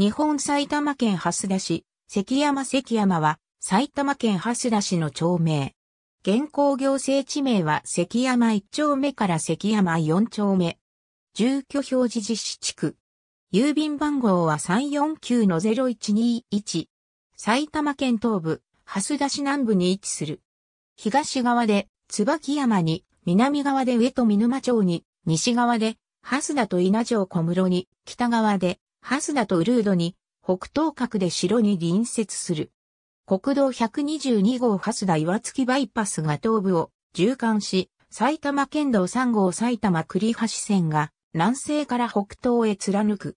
日本埼玉県蓮田市、関山関山は埼玉県蓮田市の町名。現行行政地名は関山1丁目から関山4丁目。住居表示実施地区。郵便番号は349-0121。埼玉県東部、蓮田市南部に位置する。東側で椿山に、南側で上と見沼町に、西側で蓮田と稲城小室に、北側でハスダとウルードに、北東角で城に隣接する。国道122号ハスダ岩月バイパスが東部を縦貫し、埼玉県道3号埼玉栗橋線が南西から北東へ貫く。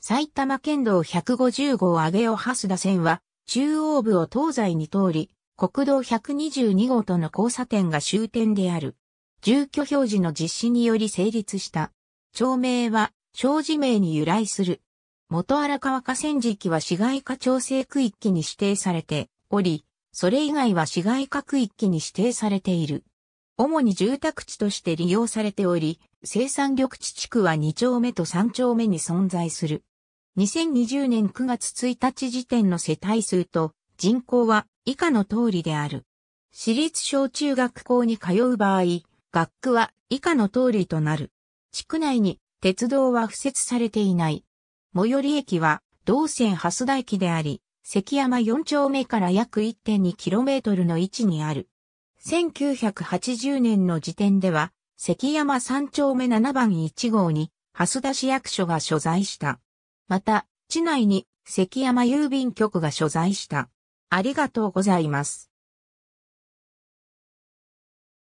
埼玉県道150号上尾蓮田線は中央部を東西に通り、国道122号との交差点が終点である。住居表示の実施により成立した。町名は小地名に由来する。元荒川河川敷は市街化調整区域に指定されており、それ以外は市街化区域に指定されている。主に住宅地として利用されており、生産緑地地区は2丁目と3丁目に存在する。2020年9月1日時点の世帯数と人口は以下の通りである。私立小中学校に通う場合、学区は以下の通りとなる。地区内に鉄道は付設されていない。最寄り駅は、道線蓮田駅であり、関山4丁目から約 1.2km の位置にある。1980年の時点では、関山3丁目7番1号に、蓮田市役所が所在した。また、市内に関山郵便局が所在した。ありがとうございます。